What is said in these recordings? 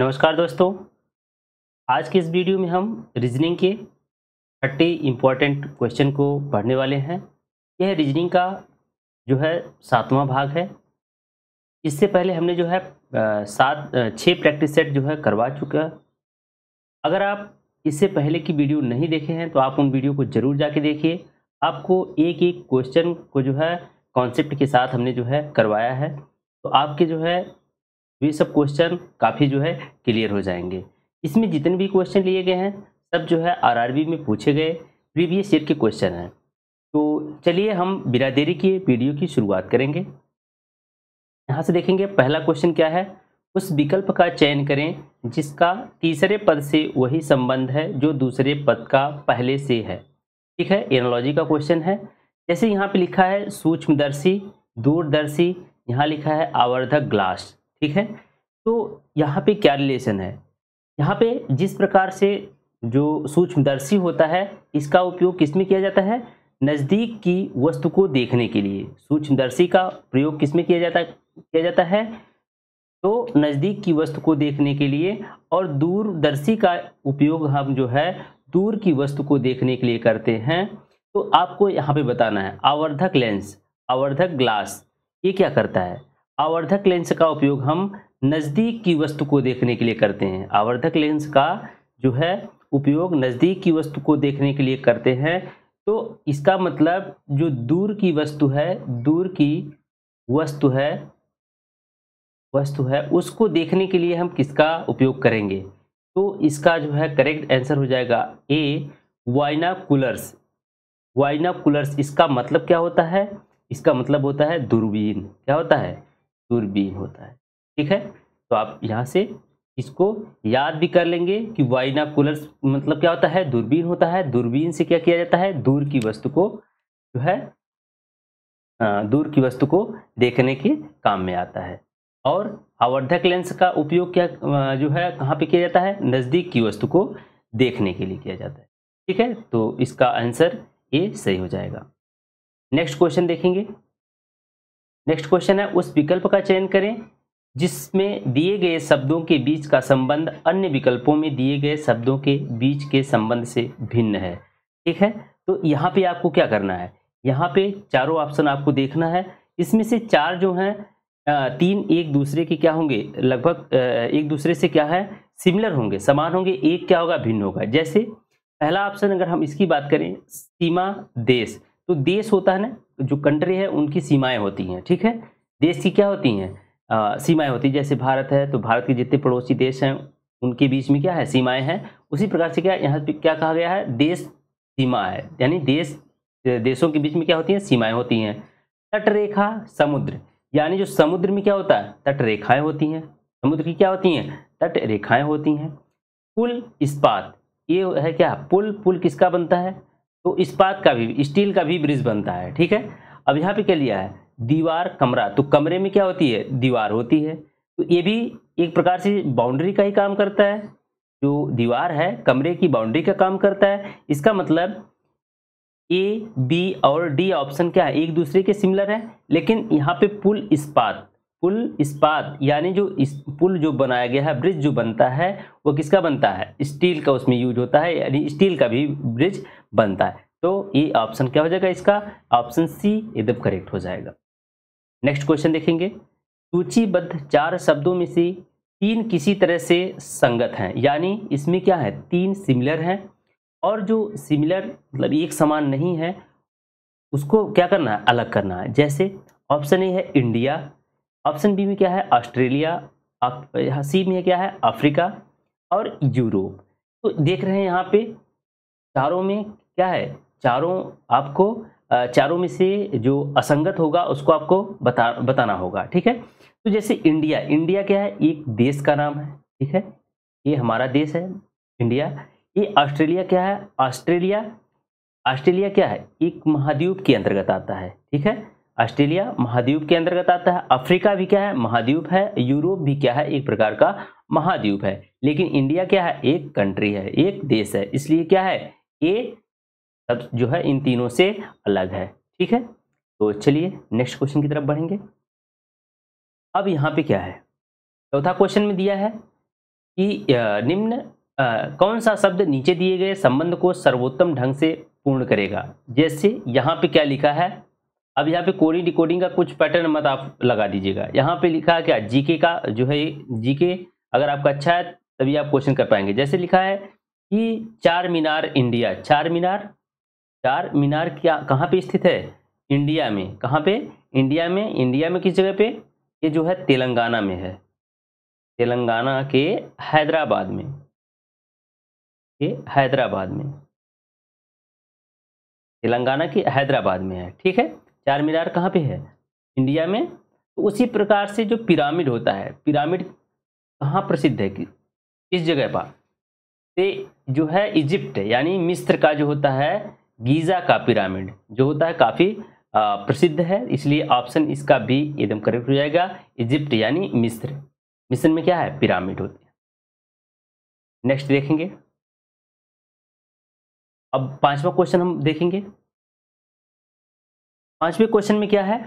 नमस्कार दोस्तों आज के इस वीडियो में हम रीजनिंग के 30 इम्पॉर्टेंट क्वेश्चन को पढ़ने वाले हैं यह रीजनिंग का जो है सातवां भाग है इससे पहले हमने जो है सात छः प्रैक्टिस सेट जो है करवा चुका है अगर आप इससे पहले की वीडियो नहीं देखे हैं तो आप उन वीडियो को ज़रूर जाके देखिए आपको एक एक क्वेश्चन को जो है कॉन्सेप्ट के साथ हमने जो है करवाया है तो आपके जो है तो ये सब क्वेश्चन काफ़ी जो है क्लियर हो जाएंगे इसमें जितने भी क्वेश्चन लिए गए हैं सब जो है आरआरबी में पूछे गए प्रीवियस ईयर के क्वेश्चन हैं तो चलिए हम बिना देरी वीडियो की शुरुआत करेंगे यहाँ से देखेंगे पहला क्वेश्चन क्या है उस विकल्प का चयन करें जिसका तीसरे पद से वही संबंध है जो दूसरे पद का पहले से है ठीक है एनोलॉजी का क्वेश्चन है जैसे यहाँ पे लिखा है सूक्ष्मदर्शी दूरदर्शी यहाँ लिखा है आवर्धक ग्लास ठीक है तो यहाँ पे क्या रिलेशन है यहाँ पे जिस प्रकार से जो सूक्ष्मदर्शी होता है इसका उपयोग किस में किया जाता है नज़दीक की वस्तु को देखने के लिए सूक्ष्मदर्शी का प्रयोग किस में किया जाता किया जाता है तो नज़दीक की वस्तु को देखने के लिए और दूरदर्शी का उपयोग हम जो है दूर की वस्तु को देखने के लिए करते हैं तो आपको यहाँ पे बताना है आवर्धक लेंस आवर्धक ग्लास ये क्या करता है आवर्धक लेंस का उपयोग हम नज़दीक की वस्तु को देखने के लिए करते हैं आवर्धक लेंस का जो है उपयोग नज़दीक की वस्तु को देखने के लिए करते हैं तो इसका मतलब जो दूर की वस्तु है दूर की वस्तु है वस्तु है उसको देखने के लिए हम किसका उपयोग करेंगे तो इसका जो है करेक्ट आंसर हो जाएगा ए वाइनाकुलर्स वाइनाकुलर्स इसका मतलब क्या होता है इसका मतलब होता है दूरबीन क्या होता है दूर बीम होता है ठीक है तो आप यहाँ से इसको याद भी कर लेंगे कि वाइना कूलर मतलब क्या होता है दूरबीन होता है दूरबीन से क्या किया जाता है दूर की वस्तु को जो है दूर की वस्तु को देखने के काम में आता है और आवर्धक लेंस का उपयोग क्या जो है कहाँ पे किया जाता है नज़दीक की वस्तु को देखने के लिए किया जाता है ठीक है तो इसका आंसर ये सही हो जाएगा नेक्स्ट क्वेश्चन देखेंगे नेक्स्ट क्वेश्चन है उस विकल्प का चयन करें जिसमें दिए गए शब्दों के बीच का संबंध अन्य विकल्पों में दिए गए शब्दों के बीच के संबंध से भिन्न है ठीक है तो यहाँ पे आपको क्या करना है यहाँ पे चारों ऑप्शन आपको देखना है इसमें से चार जो हैं तीन एक दूसरे के क्या होंगे लगभग एक दूसरे से क्या है सिमिलर होंगे समान होंगे एक क्या होगा भिन्न होगा जैसे पहला ऑप्शन अगर हम इसकी बात करें सीमा देश तो देश होता है ना जो कंट्री है उनकी सीमाएं होती हैं ठीक है देश की क्या होती हैं सीमाएं होती हैं जैसे भारत है तो भारत के जितने पड़ोसी देश हैं उनके बीच में क्या है सीमाएं हैं उसी प्रकार से क्या यहाँ पे क्या कहा गया है देश सीमा है यानी देश देशों के बीच में क्या होती हैं सीमाएँ होती हैं तटरेखा समुद्र यानी जो समुद्र में क्या होता है तटरेखाएँ होती हैं समुद्र की क्या होती हैं तट होती हैं पुल इस्पात ये है क्या पुल पुल किसका बनता है तो इस्पात का भी स्टील का भी ब्रिज बनता है ठीक है अब यहाँ पे क्या लिया है दीवार कमरा तो कमरे में क्या होती है दीवार होती है तो ये भी एक प्रकार से बाउंड्री का ही काम करता है जो दीवार है कमरे की बाउंड्री का काम करता है इसका मतलब ए बी और डी ऑप्शन क्या है एक दूसरे के सिमिलर है लेकिन यहाँ पे पुल इस्पात पुल इस्पात यानी जो इस पुल जो बनाया गया है ब्रिज जो बनता है वो किसका बनता है स्टील का उसमें यूज होता है यानी स्टील का भी ब्रिज बनता है तो ये ऑप्शन क्या हो जाएगा इसका ऑप्शन सी एकदम करेक्ट हो जाएगा नेक्स्ट क्वेश्चन देखेंगे सूचीबद्ध चार शब्दों में से तीन किसी तरह से संगत हैं यानी इसमें क्या है तीन सिमिलर हैं और जो सिमिलर मतलब एक समान नहीं है उसको क्या करना है अलग करना है जैसे ऑप्शन ए है इंडिया ऑप्शन बी में क्या है ऑस्ट्रेलिया सी में क्या है अफ्रीका और यूरोप तो देख रहे हैं यहाँ पे चारों में क्या है चारों आपको चारों में से जो असंगत होगा उसको आपको बता बताना होगा ठीक है तो जैसे इंडिया इंडिया क्या है एक देश का नाम है ठीक है ये हमारा देश है इंडिया ये ऑस्ट्रेलिया क्या है ऑस्ट्रेलिया ऑस्ट्रेलिया क्या है एक महाद्वीप के अंतर्गत आता है ठीक है ऑस्ट्रेलिया महाद्वीप के अंतर्गत आता है अफ्रीका भी क्या है महाद्वीप है यूरोप भी क्या है एक प्रकार का महाद्वीप है लेकिन इंडिया क्या है एक कंट्री है एक देश है इसलिए क्या है ये तत्व जो है इन तीनों से अलग है ठीक है तो चलिए नेक्स्ट क्वेश्चन की तरफ बढ़ेंगे अब यहाँ पे क्या है चौथा तो क्वेश्चन में दिया है कि निम्न कौन सा शब्द नीचे दिए गए संबंध को सर्वोत्तम ढंग से पूर्ण करेगा जैसे यहाँ पे क्या लिखा है अब यहाँ पे कोडिंग डिकोडिंग का कुछ पैटर्न मत आप लगा दीजिएगा यहाँ पे लिखा है क्या जीके का जो है जीके अगर आपका अच्छा है तभी आप क्वेश्चन कर पाएंगे जैसे लिखा है कि चार मीनार इंडिया चार मीनार चार मीनार क्या कहाँ पे स्थित है इंडिया में कहाँ पे इंडिया में इंडिया में किस जगह पे ये जो है तेलंगाना में है तेलंगाना के हैदराबाद में के हैदराबाद में तेलंगाना के हैदराबाद में है ठीक है चार मीनार कहाँ पे है इंडिया में तो उसी प्रकार से जो पिरामिड होता है पिरामिड कहाँ प्रसिद्ध है किस जगह पर जो है इजिप्ट यानी मिस्र का जो होता है गीज़ा का पिरामिड जो होता है काफ़ी प्रसिद्ध है इसलिए ऑप्शन इसका भी एकदम करेक्ट हो जाएगा इजिप्ट यानी मिस्र मिस्र में क्या है पिरामिड होती है नेक्स्ट देखेंगे अब पांचवा क्वेश्चन हम देखेंगे पांचवें क्वेश्चन में क्या है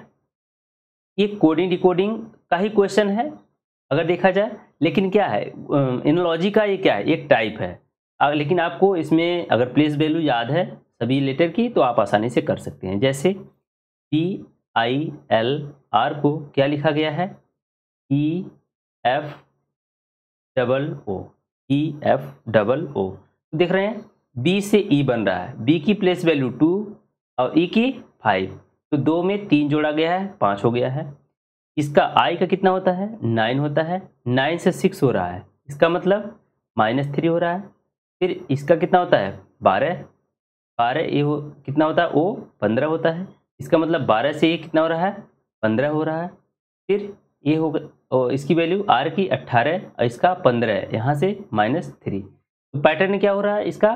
ये कोडिंग डिकोडिंग का ही क्वेश्चन है अगर देखा जाए लेकिन क्या है इनोलॉजी का ये क्या है एक टाइप है लेकिन आपको इसमें अगर प्लेस वैल्यू याद है सभी लेटर की तो आप आसानी से कर सकते हैं जैसे पी आई एल आर को क्या लिखा गया है E F double O E F double O देख रहे हैं बी से ई e बन रहा है बी की प्लेस वैल्यू टू और ई e की फाइव तो दो में तीन जोड़ा गया है पाँच हो गया है इसका आई का कितना होता है नाइन होता है नाइन से सिक्स हो रहा है इसका मतलब माइनस थ्री हो रहा है फिर इसका कितना होता है बारह बारह ये हो कितना होता है ओ पंद्रह होता है इसका मतलब बारह से ये कितना हो रहा है पंद्रह हो रहा है फिर ये होगा इसकी वैल्यू आर की अट्ठारह और इसका पंद्रह है यहाँ से माइनस थ्री तो पैटर्न क्या हो रहा है इसका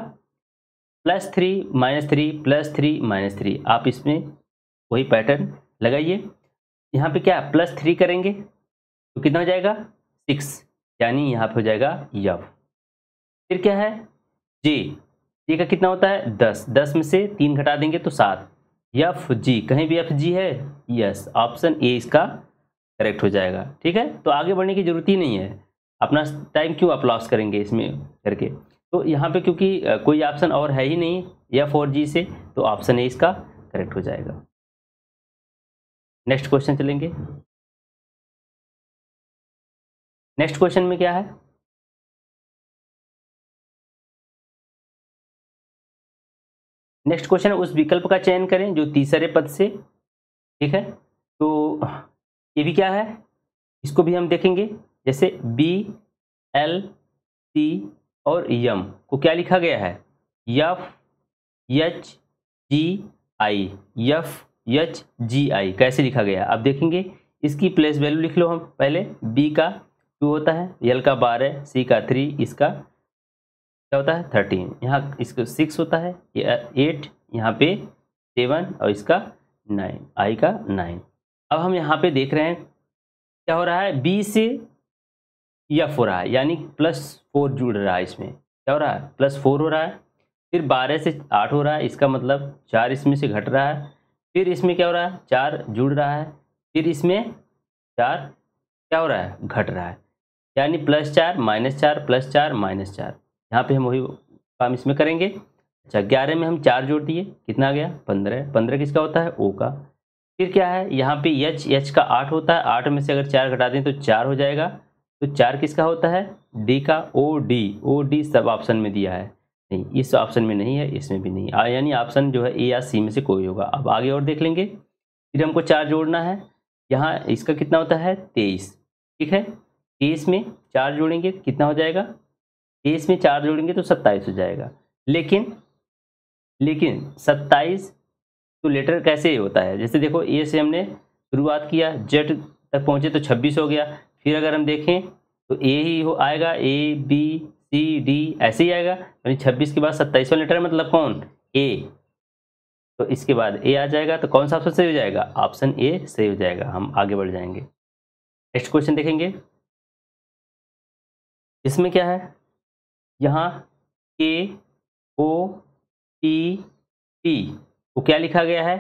plus three minus three plus three minus three आप इसमें वही पैटर्न लगाइए यहाँ पे क्या प्लस थ्री करेंगे तो कितना हो जाएगा सिक्स यानी यहाँ पे हो जाएगा यव फिर क्या है जी ए का कितना होता है दस दस में से तीन घटा देंगे तो सात एफ जी कहीं भी एफ जी है यस ऑप्शन ए इसका करेक्ट हो जाएगा ठीक है तो आगे बढ़ने की जरूरत ही नहीं है अपना टाइम क्यों आप लॉस करेंगे इसमें करके तो यहाँ पे क्योंकि कोई ऑप्शन और है ही नहीं या फोर जी से तो ऑप्शन ए इसका करेक्ट हो जाएगा नेक्स्ट क्वेश्चन चलेंगे नेक्स्ट क्वेश्चन में क्या है नेक्स्ट क्वेश्चन उस विकल्प का चयन करें जो तीसरे पद से ठीक है तो ये भी क्या है इसको भी हम देखेंगे जैसे बी एल सी और यम को क्या लिखा गया है F H G I F H G I कैसे लिखा गया अब देखेंगे इसकी प्लेस वैल्यू लिख लो हम पहले बी का टू होता है एल का बारह सी का थ्री इसका क्या होता है थर्टीन यहाँ इसको सिक्स होता है ये एट यहाँ पे सेवन और इसका नाइन आई का नाइन अब हम यहाँ पे देख रहे हैं क्या हो रहा है बी से एफ हो रहा है यानी प्लस फोर जुड़ रहा है इसमें क्या हो रहा है प्लस फोर हो रहा है फिर बारह से आठ हो रहा है इसका मतलब चार इसमें से घट रहा है फिर इसमें क्या हो रहा है चार जुड़ रहा है फिर इसमें चार क्या हो रहा है घट रहा है यानी प्लस चार माइनस चार प्लस चार माइनस चार यहाँ पे हम वही काम इसमें करेंगे अच्छा ग्यारह में हम चार जोड़ दिए कितना गया पंद्रह पंद्रह किसका होता है ओ का फिर क्या है यहाँ पे एच एच का आठ होता है आठ में से अगर चार घटा दें तो चार हो जाएगा तो चार किसका होता है डी का ओ डी ओ डी सब ऑप्शन में दिया है नहीं इस ऑप्शन में नहीं है इसमें भी नहीं यानी ऑप्शन जो है ए या सी में से कोई होगा अब आगे और देख लेंगे फिर हमको चार जोड़ना है यहाँ इसका कितना होता है तेईस ठीक है तेईस में चार जोड़ेंगे कितना हो जाएगा बीस में चार जोड़ेंगे तो सत्ताईस हो जाएगा लेकिन लेकिन सत्ताईस तो लेटर कैसे होता है जैसे देखो ए से हमने शुरुआत किया जेड तक पहुँचे तो छब्बीस हो गया फिर अगर हम देखें तो ए ही हो आएगा ए बी सी डी ऐसे ही आएगा यानी छब्बीस के बाद सत्ताईसवा लेटर मतलब कौन ए तो इसके बाद ए आ जाएगा तो कौन सा ऑप्शन सही हो जाएगा ऑप्शन ए सही हो जाएगा हम आगे बढ़ जाएंगे नेक्स्ट क्वेश्चन देखेंगे इसमें क्या है यहाँ के ओ टी पी तो क्या लिखा गया है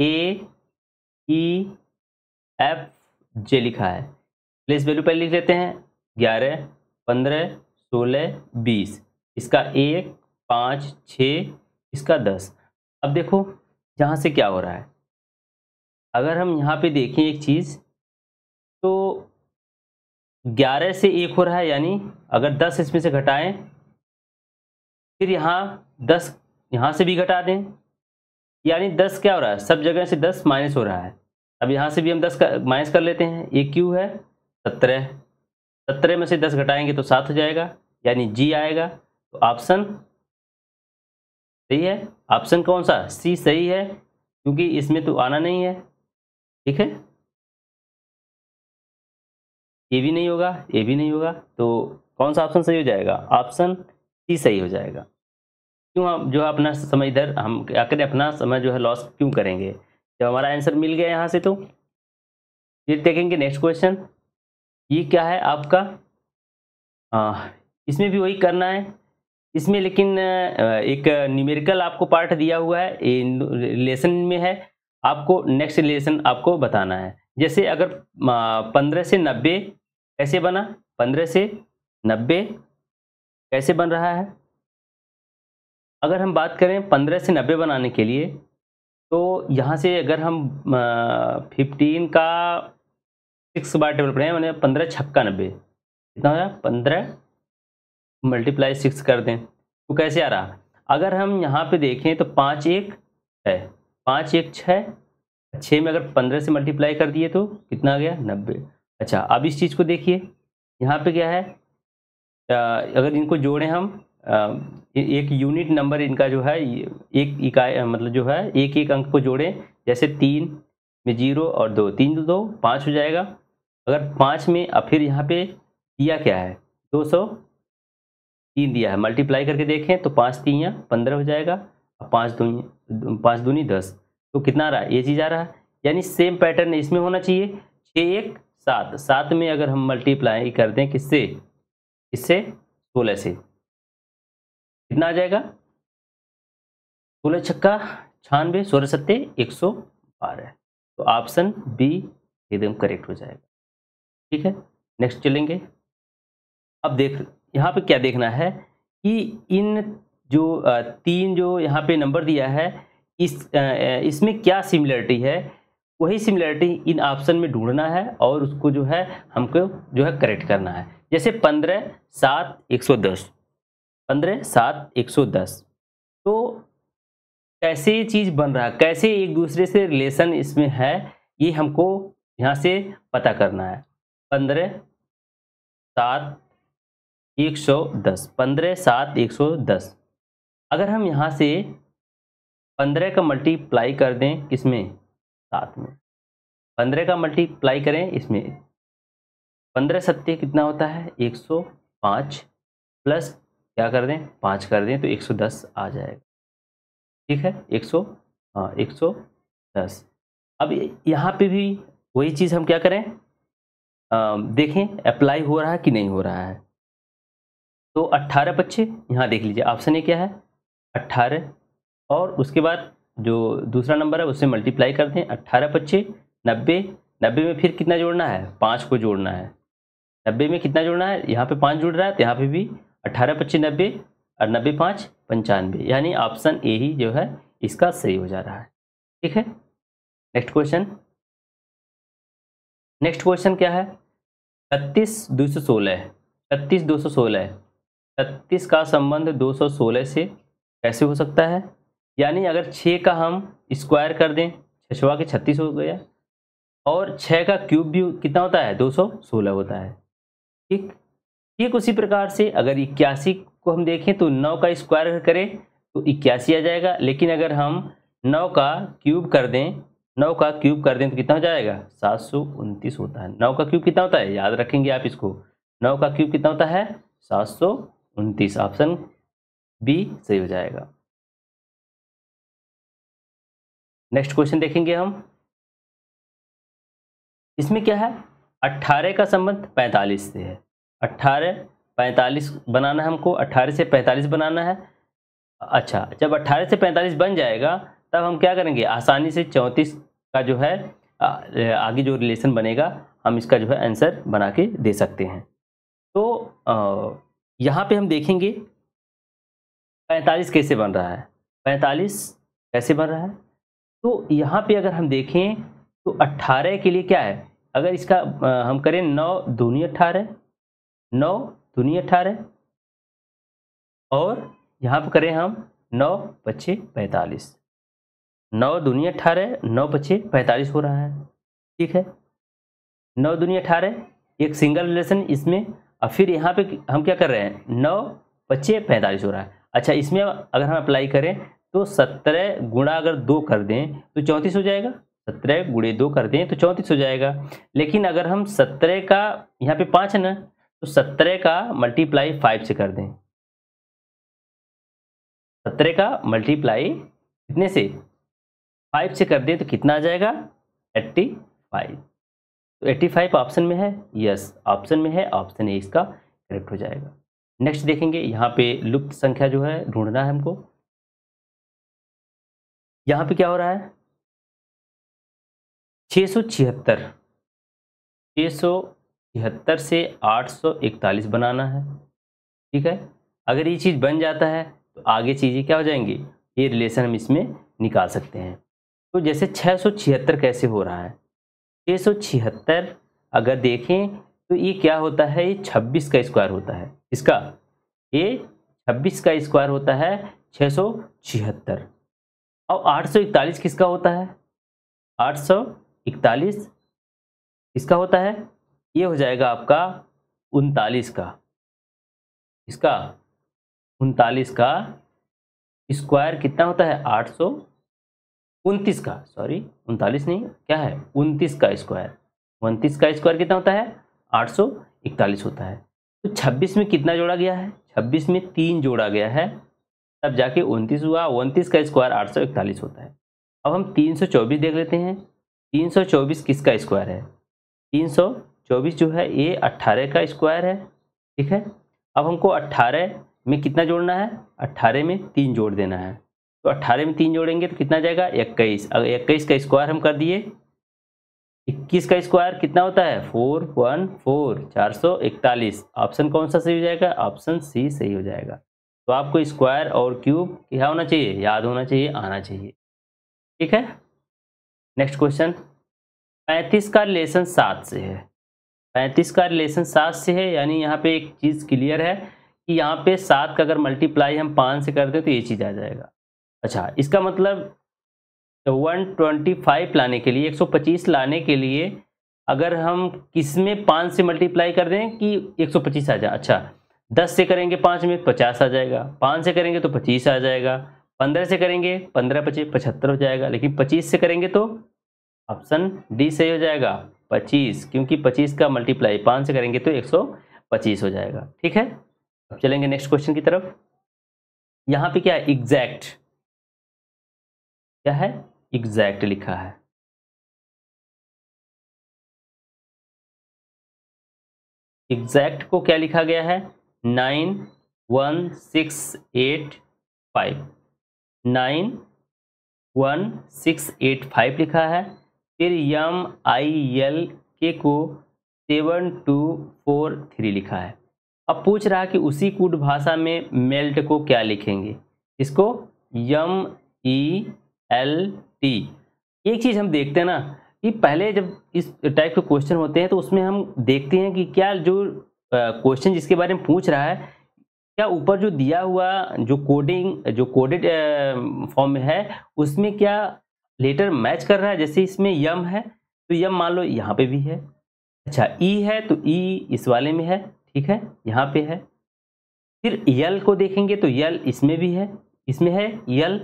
ए ई एफ जे लिखा है प्लेस वैल्यू पहले लिख लेते हैं ग्यारह पंद्रह सोलह बीस इसका एक पाँच छ इसका दस अब देखो यहाँ से क्या हो रहा है अगर हम यहाँ पे देखें एक चीज़ तो ग्यारह से एक हो रहा है यानी अगर दस इसमें से घटाएं फिर यहाँ दस यहाँ से भी घटा दें यानी दस क्या हो रहा है सब जगह से दस माइनस हो रहा है अब यहाँ से भी हम दस का माइनस कर लेते हैं ये क्यू है सत्रह सत्रह में से दस घटाएंगे तो सात हो जाएगा यानी जी आएगा तो ऑप्शन सही है ऑप्शन कौन सा सी सही है क्योंकि इसमें तो आना नहीं है ठीक है ये भी नहीं होगा ये भी नहीं होगा तो कौन सा ऑप्शन सही हो जाएगा ऑप्शन ही सही हो जाएगा क्यों आप जो अपना समय इधर हम आकर अपना समय जो है लॉस क्यों करेंगे जब हमारा आंसर मिल गया यहाँ से तो ये देखेंगे नेक्स्ट क्वेश्चन ये क्या है आपका आ, हाँ, इसमें भी वही करना है इसमें लेकिन एक न्यूमेरिकल आपको पार्ट दिया हुआ है रिलेशन में है आपको नेक्स्ट रिलेशन आपको बताना है जैसे अगर पंद्रह से नब्बे कैसे बना पंद्रह से नब्बे कैसे बन रहा है अगर हम बात करें पंद्रह से नब्बे बनाने के लिए तो यहाँ से अगर हम फिफ्टीन का सिक्स बार टेबल पढ़ें मैंने पंद्रह छक्का नब्बे कितना हो गया पंद्रह मल्टीप्लाई सिक्स कर दें तो कैसे आ रहा अगर हम यहाँ पे देखें तो पाँच एक छः पाँच एक छः छः में अगर पंद्रह से मल्टीप्लाई कर दिए तो कितना आ गया नब्बे अच्छा अब इस चीज़ को देखिए यहाँ पे क्या है अगर इनको जोड़ें हम एक यूनिट नंबर इनका जो है एक इकाई मतलब जो है एक एक अंक को जोड़ें जैसे तीन में जीरो और दो तीन दो, दो पाँच हो जाएगा अगर पाँच में अब फिर यहाँ पे दिया क्या है दो सौ तीन दिया है मल्टीप्लाई करके देखें तो पाँच तीन पंद्रह हो जाएगा और पाँच दूनी पाँच दूनी दस तो कितना रहा ये चीज़ आ रहा है यानी सेम पैटर्न इसमें होना चाहिए छः एक सात सात में अगर हम मल्टीप्लाई कर दें किससे इससे सोलह से कितना आ जाएगा सोलह छक्का छानवे सोलह सत्ते एक सौ बारह तो ऑप्शन बी एकदम करेक्ट हो जाएगा ठीक है नेक्स्ट चलेंगे अब देख यहाँ पे क्या देखना है कि इन जो तीन जो यहाँ पे नंबर दिया है इस इसमें क्या सिमिलरिटी है वही सिमिलैरिटी इन ऑप्शन में ढूंढना है और उसको जो है हमको जो है करेक्ट करना है जैसे पंद्रह सात एक सौ दस पंद्रह सात एक सौ दस तो कैसे ये चीज़ बन रहा है कैसे एक दूसरे से रिलेशन इसमें है ये हमको यहाँ से पता करना है पंद्रह सात एक सौ दस पंद्रह सात एक सौ दस अगर हम यहाँ से पंद्रह का मल्टीप्लाई कर दें किसमें सात में पंद्रह का मल्टीप्लाई करें इसमें पंद्रह सत्य कितना होता है एक सौ पाँच प्लस क्या कर दें पाँच कर दें तो एक सौ दस आ जाएगा ठीक है एक सौ हाँ एक सौ दस अब यहाँ पे भी वही चीज़ हम क्या करें आ, देखें अप्लाई हो रहा है कि नहीं हो रहा है तो अट्ठारह पच्चे यहाँ देख लीजिए ऑप्शन ये क्या है अट्ठारह और उसके बाद जो दूसरा नंबर है उससे मल्टीप्लाई करते हैं अट्ठारह पच्चे नब्बे नब्बे में फिर कितना जोड़ना है पाँच को जोड़ना है नब्बे में कितना जोड़ना है यहाँ पे पाँच जुड़ रहा है तो यहाँ पे भी अट्ठारह पच्चे नब्बे और नब्बे पाँच पंचानवे यानी ऑप्शन ए ही जो है इसका सही हो जा रहा है ठीक है नेक्स्ट क्वेश्चन नेक्स्ट क्वेश्चन क्या है इकतीस दो सौ सोलह इकतीस दो सौ सोलह इकतीस का संबंध दो सौ सोलह से कैसे हो सकता है यानी अगर छः का हम स्क्वायर कर दें छवा के छत्तीस हो गया और छः का क्यूब भी कितना होता है दो सौ सोलह होता है ठीक ठीक उसी प्रकार से अगर इक्यासी को हम देखें तो नौ का स्क्वायर करें तो इक्यासी आ जाएगा लेकिन अगर हम नौ का क्यूब कर दें नौ का क्यूब कर दें तो कितना हो जाएगा सात सौ उनतीस होता है नौ का क्यूब कितना होता है याद रखेंगे आप इसको नौ का क्यूब कितना होता है सात सौ उनतीस ऑप्शन बी सही हो जाएगा नेक्स्ट क्वेश्चन देखेंगे हम इसमें क्या है अट्ठारह का संबंध पैंतालीस से है अट्ठारह पैंतालीस बनाना है हमको अट्ठारह से पैंतालीस बनाना है अच्छा जब अट्ठारह से पैंतालीस बन जाएगा तब हम क्या करेंगे आसानी से चौंतीस का जो है आगे जो रिलेशन बनेगा हम इसका जो है आंसर बना के दे सकते हैं तो यहाँ पे हम देखेंगे पैंतालीस कैसे बन रहा है पैंतालीस कैसे बन रहा है तो यहाँ पे अगर हम देखें तो 18 के लिए क्या है अगर इसका आ, हम करें नौ दूनी अट्ठारह नौ दूनी अट्ठारह और यहाँ पर करें हम नौ पच्चे पैंतालीस नौ दूनी अट्ठारह नौ पच्चे पैंतालीस हो रहा है ठीक है नौ दूनी अठारह एक सिंगल रिलेशन इसमें और फिर यहाँ पे हम क्या कर रहे हैं नौ पच्चे पैंतालीस हो रहा है अच्छा इसमें अगर हम अप्लाई करें तो सत्रह गुणा अगर दो कर दें तो चौंतीस हो जाएगा सत्रह गुणे दो कर दें तो चौंतीस हो जाएगा लेकिन अगर हम सत्रह का यहाँ पे पाँच है ना तो सत्रह का मल्टीप्लाई फाइव से कर दें सत्रह का मल्टीप्लाई कितने से फाइव से कर दें तो कितना आ जाएगा एट्टी फाइव तो एट्टी फाइव ऑप्शन में है यस ऑप्शन में है ऑप्शन ए इसका करेक्ट हो जाएगा नेक्स्ट देखेंगे यहाँ पे लुप्त संख्या जो है ढूंढना है हमको यहाँ पे क्या हो रहा है छह सौ छिहत्तर छ सौ छिहत्तर से आठ सौ इकतालीस बनाना है ठीक है अगर ये चीज़ बन जाता है तो आगे चीज़ें क्या हो जाएंगी ये रिलेशन हम इसमें निकाल सकते हैं तो जैसे छः सौ छिहत्तर कैसे हो रहा है छह सौ छिहत्तर अगर देखें तो ये क्या होता है ये छब्बीस का स्क्वायर होता है इसका ये छब्बीस का स्क्वायर होता है छह सौ छिहत्तर अब 841 किसका होता है 841 किसका होता है ये हो जाएगा आपका उनतालीस का इसका उनतालीस का स्क्वायर कितना होता है आठ सौ उनतीस का सॉरी उनतालीस नहीं क्या है उनतीस का स्क्वायर उनतीस का स्क्वायर कितना होता है आठ सौ इकतालीस होता है तो छब्बीस में कितना जोड़ा गया है छब्बीस में तीन जोड़ा गया है तब जाके उनतीस हुआ उनतीस का स्क्वायर आठ सौ इकतालीस होता है अब हम तीन सौ चौबीस देख लेते हैं तीन सौ चौबीस किसका स्क्वायर है तीन सौ चौबीस जो है ये अट्ठारह का स्क्वायर है ठीक है अब हमको अट्ठारह में कितना जोड़ना है अट्ठारह में तीन जोड़ देना है तो अट्ठारह में तीन जोड़ेंगे तो कितना जाएगा इक्कीस अगर इक्कीस का स्क्वायर हम कर दिए इक्कीस का स्क्वायर कितना होता है फोर वन फोर चार सौ इकतालीस ऑप्शन कौन सा सही हो जाएगा ऑप्शन सी सही हो जाएगा तो आपको स्क्वायर और क्यूब क्या होना चाहिए याद होना चाहिए आना चाहिए ठीक है नेक्स्ट क्वेश्चन पैंतीस का रिलेशन सात से है पैंतीस का रिलेशन सात से है यानी यहाँ पे एक चीज़ क्लियर है कि यहाँ पे सात का अगर मल्टीप्लाई हम पाँच से करते हैं तो ये चीज़ आ जाएगा अच्छा इसका मतलब तो वन ट्वेंटी फाइव लाने के लिए एक सौ पच्चीस लाने के लिए अगर हम किस में पाँच से मल्टीप्लाई कर दें कि एक सौ पच्चीस आ जाए अच्छा दस से करेंगे पाँच में पचास आ जाएगा पाँच से करेंगे तो पच्चीस आ जाएगा पंद्रह से करेंगे पंद्रह पच्चीस पचहत्तर हो जाएगा लेकिन पच्चीस से करेंगे तो ऑप्शन डी सही हो जाएगा पच्चीस क्योंकि पच्चीस का मल्टीप्लाई पाँच से करेंगे तो एक सौ पच्चीस हो जाएगा ठीक है अब चलेंगे नेक्स्ट क्वेश्चन की तरफ यहाँ पे क्या है एग्जैक्ट क्या है एग्जैक्ट लिखा है एग्जैक्ट को क्या लिखा गया है nine one six eight five nine one six eight five लिखा है फिर यम आई एल के को सेवन टू फोर थ्री लिखा है अब पूछ रहा है कि उसी कूट भाषा में मेल्ट को क्या लिखेंगे इसको यम ई एल टी एक चीज़ हम देखते हैं ना कि पहले जब इस टाइप के क्वेश्चन होते हैं तो उसमें हम देखते हैं कि क्या जो क्वेश्चन जिसके बारे में पूछ रहा है क्या ऊपर जो दिया हुआ जो कोडिंग जो कोडेड फॉर्म में है उसमें क्या लेटर मैच कर रहा है जैसे इसमें यम है तो यम मान लो यहाँ पे भी है अच्छा ई e है तो ई e इस वाले में है ठीक है यहाँ पे है फिर यल को देखेंगे तो यल इसमें भी है इसमें है यल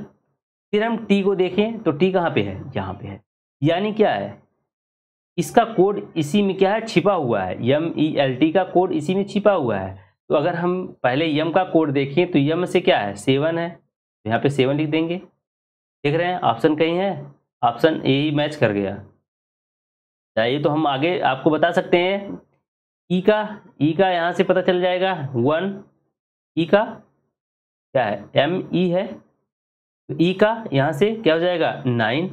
फिर हम टी को देखें तो टी कहाँ पे है यहाँ पे है यानी क्या है इसका कोड इसी में क्या है छिपा हुआ है यम ई एल टी का कोड इसी में छिपा हुआ है तो अगर हम पहले यम का कोड देखें तो यम से क्या है सेवन है तो यहाँ पे सेवन लिख देंगे देख रहे हैं ऑप्शन कहीं है ऑप्शन ए ही मैच कर गया चाहिए तो हम आगे आपको बता सकते हैं ई e का ई e का यहाँ से पता चल जाएगा वन ई e का क्या है एम ई है ई तो का यहाँ से क्या हो जाएगा नाइन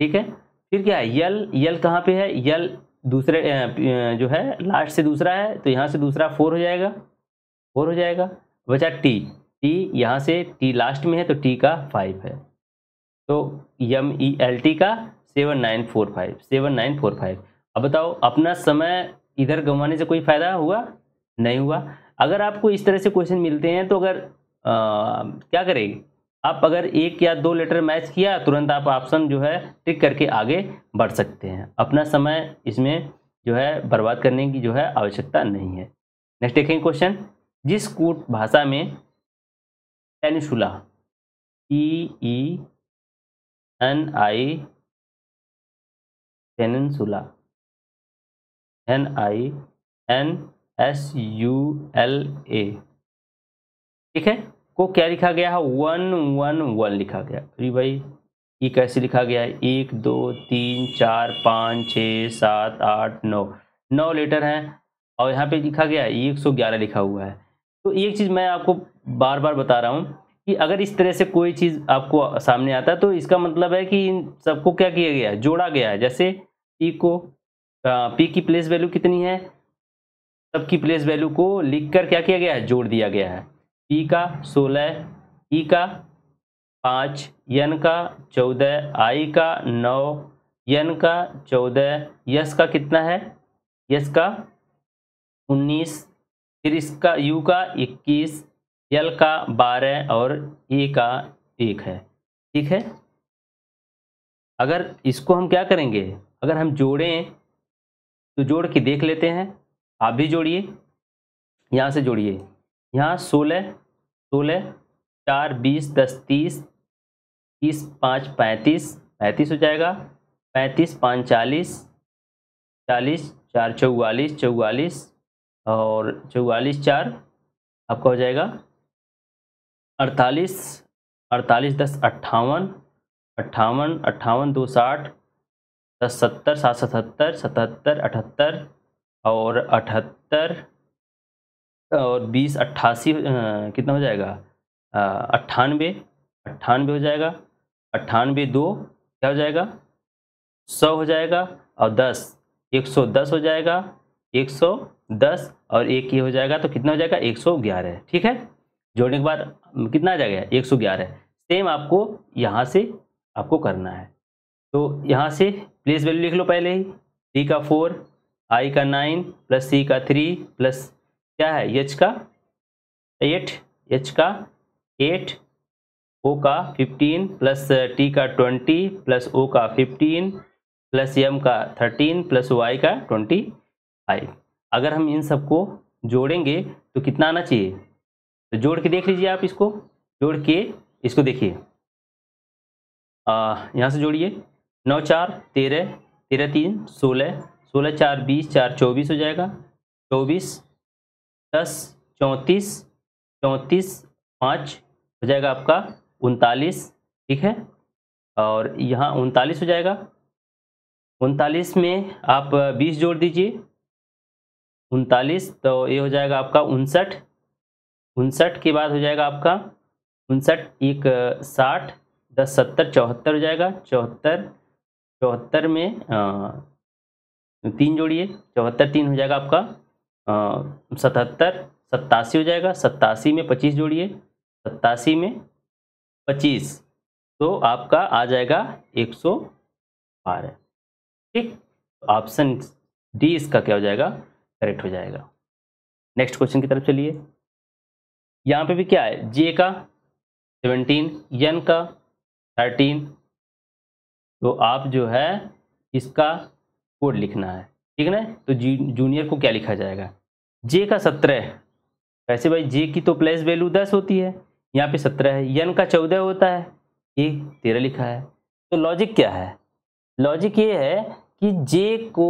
ठीक है फिर क्या है यल यल कहाँ पे है यल दूसरे जो है लास्ट से दूसरा है तो यहाँ से दूसरा फोर हो जाएगा फोर हो जाएगा बचा टी टी यहाँ से टी लास्ट में है तो टी का फाइव है तो यम ई एल टी का seven nine four five seven nine four five अब बताओ अपना समय इधर गंवाने से कोई फ़ायदा हुआ नहीं हुआ अगर आपको इस तरह से क्वेश्चन मिलते हैं तो अगर आ, क्या करेगी आप अगर एक या दो लेटर मैच किया तुरंत आप ऑप्शन जो है टिक करके आगे बढ़ सकते हैं अपना समय इसमें जो है बर्बाद करने की जो है आवश्यकता नहीं है नेक्स्ट देखेंगे क्वेश्चन जिस कूट भाषा में peninsula E E N I peninsula N I N S U L A ठीक है को क्या लिखा गया है वन वन वन लिखा गया अरे भाई ये कैसे लिखा गया है एक दो तीन चार पाँच छ सात आठ नौ नौ लेटर हैं और यहाँ पे लिखा गया है एक सौ ग्यारह लिखा हुआ है तो एक चीज़ मैं आपको बार बार बता रहा हूँ कि अगर इस तरह से कोई चीज़ आपको सामने आता है तो इसका मतलब है कि इन सबको क्या किया गया है जोड़ा गया है जैसे पी को पी की प्लेस वैल्यू कितनी है सबकी प्लेस वैल्यू को लिख कर क्या किया गया है जोड़ दिया गया है पी का सोलह ई का पाँच यन का चौदह आई का नौ यन का चौदह यस का कितना है यस का उन्नीस फिर इसका यू का इक्कीस यल का बारह और ए का एक है ठीक है अगर इसको हम क्या करेंगे अगर हम जोड़ें तो जोड़ के देख लेते हैं आप भी जोड़िए यहाँ से जोड़िए यहाँ सोलह सोलह चार बीस दस तीस तीस पाँच पैंतीस पैंतीस हो जाएगा पैंतीस पाँच चालीस चालीस चार चौवालीस चौवालीस और चौवालीस चार आपका हो जाएगा अड़तालीस अड़तालीस दस अट्ठावन अट्ठावन अट्ठावन दो साठ दस सत्तर सात सतहत्तर सतहत्तर अठहत्तर और अठहत्तर और बीस अट्ठासी कितना हो जाएगा अट्ठानबे अट्ठानबे हो जाएगा अट्ठानबे दो क्या हो जाएगा सौ हो जाएगा और दस एक सौ दस हो जाएगा एक सौ दस और एक ये हो जाएगा तो कितना हो जाएगा एक सौ ग्यारह ठीक है जोड़ने के बाद कितना आ जाएगा एक सौ ग्यारह सेम आपको यहाँ से आपको करना है तो यहाँ से प्लेस वैल्यू लिख लो पहले ही डी का फोर आई का नाइन प्लस सी का थ्री प्लस क्या है यच का एट एच का एट ओ का फिफ्टीन प्लस टी का ट्वेंटी प्लस ओ का फिफ्टीन प्लस एम का थर्टीन प्लस वाई का ट्वेंटी फाइव अगर हम इन सबको जोड़ेंगे तो कितना आना चाहिए तो जोड़ के देख लीजिए आप इसको जोड़ के इसको देखिए यहाँ से जोड़िए नौ चार तेरह तेरह तीन सोलह सोलह चार बीस चार चौबीस हो जाएगा चौबीस दस चौंतीस चौंतीस पाँच हो जाएगा आपका उनतालीस ठीक है और यहाँ उनतालीस हो जाएगा उनतालीस में आप बीस जोड़ दीजिए उनतालीस तो ये हो जाएगा आपका उनसठ उनसठ के बाद हो जाएगा आपका उनसठ एक साठ दस सत्तर चौहत्तर हो जाएगा चौहत्तर चौहत्तर में आ, तीन जोड़िए चौहत्तर तीन हो जाएगा आपका सतहत्तर सत्तासी हो जाएगा सत्तासी में पच्चीस जोड़िए सत्तासी में पच्चीस तो आपका आ जाएगा एक सौ बारह ठीक तो ऑप्शन डी इसका क्या हो जाएगा करेक्ट हो जाएगा नेक्स्ट क्वेश्चन की तरफ चलिए यहाँ पे भी क्या है जे का सेवनटीन यन का थर्टीन तो आप जो है इसका कोड लिखना है ठीक है ना तो जूनियर को क्या लिखा जाएगा जे का सत्रह वैसे भाई जे की तो प्लेस वैल्यू दस होती है यहाँ पे सत्रह है यन का चौदह होता है ये तेरह लिखा है तो लॉजिक क्या है लॉजिक ये है कि जे को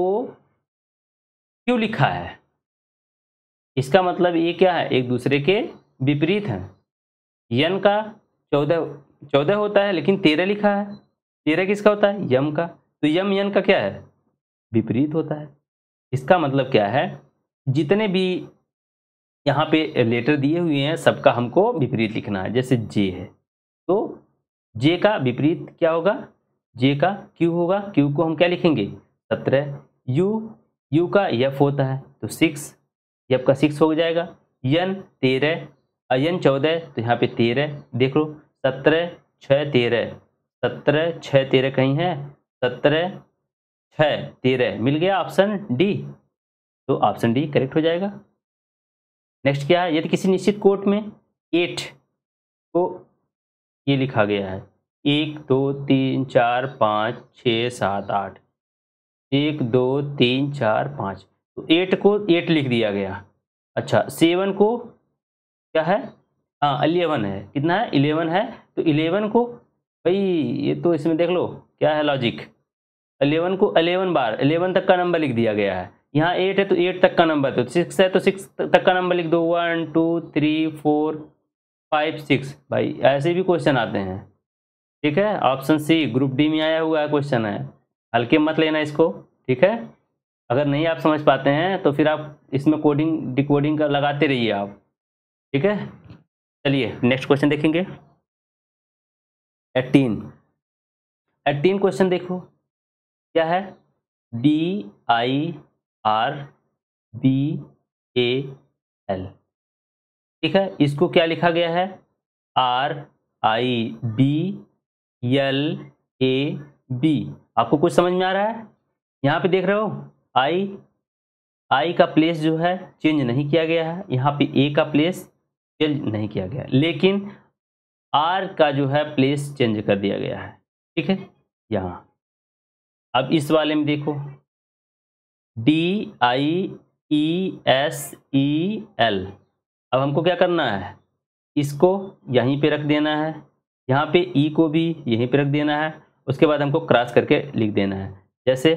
क्यों लिखा है इसका मतलब ये क्या है एक दूसरे के विपरीत हैं यन का चौदह चौदह होता है लेकिन तेरह लिखा है तेरह किसका होता है यम का तो यम यन का क्या है विपरीत होता है इसका मतलब क्या है जितने भी यहाँ पे लेटर दिए हुए हैं सबका हमको विपरीत लिखना है जैसे जे है तो जे का विपरीत क्या होगा जे का क्यू होगा क्यू को हम क्या लिखेंगे सत्रह यू यू का यफ होता है तो सिक्स यफ का सिक्स हो जाएगा यन तेरह अयन चौदह तो यहाँ पे तेरह देख लो सत्रह छः तेरह सत्रह छः तेरह कहीं है सत्रह छः तेरह मिल गया ऑप्शन डी तो ऑप्शन डी करेक्ट हो जाएगा नेक्स्ट क्या है यदि किसी निश्चित कोट में एट को तो ये लिखा गया है एक दो तीन चार पाँच छः सात आठ एक दो तीन चार पाँच तो एट को एट लिख दिया गया अच्छा सेवन को क्या है हाँ अलेवन है कितना है इलेवन है तो इलेवन को भाई ये तो इसमें देख लो क्या है लॉजिक अलेवन को अलेवन बार अलेवन तक का नंबर लिख दिया गया है यहाँ एट है तो एट तक का नंबर तो सिक्स है तो सिक्स तक का नंबर लिख दो one two three four five six भाई ऐसे भी क्वेश्चन आते हैं ठीक है ऑप्शन सी ग्रुप डी में आया हुआ है क्वेश्चन है हल्के मत लेना इसको ठीक है अगर नहीं आप समझ पाते हैं तो फिर आप इसमें कोडिंग डिकोडिंग का लगाते रहिए आप ठीक है चलिए नेक्स्ट क्वेश्चन देखेंगे एटीन एटीन क्वेश्चन देखो क्या है D I R B A L ठीक है इसको क्या लिखा गया है R I B L A B आपको कुछ समझ में आ रहा है यहाँ पे देख रहे हो आई आई का प्लेस जो है चेंज नहीं किया गया है यहाँ पे ए का प्लेस चेंज नहीं किया गया लेकिन आर का जो है प्लेस चेंज कर दिया गया है ठीक है यहाँ अब इस वाले में देखो D I E S E L अब हमको क्या करना है इसको यहीं पे रख देना है यहाँ पे ई e को भी यहीं पे रख देना है उसके बाद हमको क्रॉस करके लिख देना है जैसे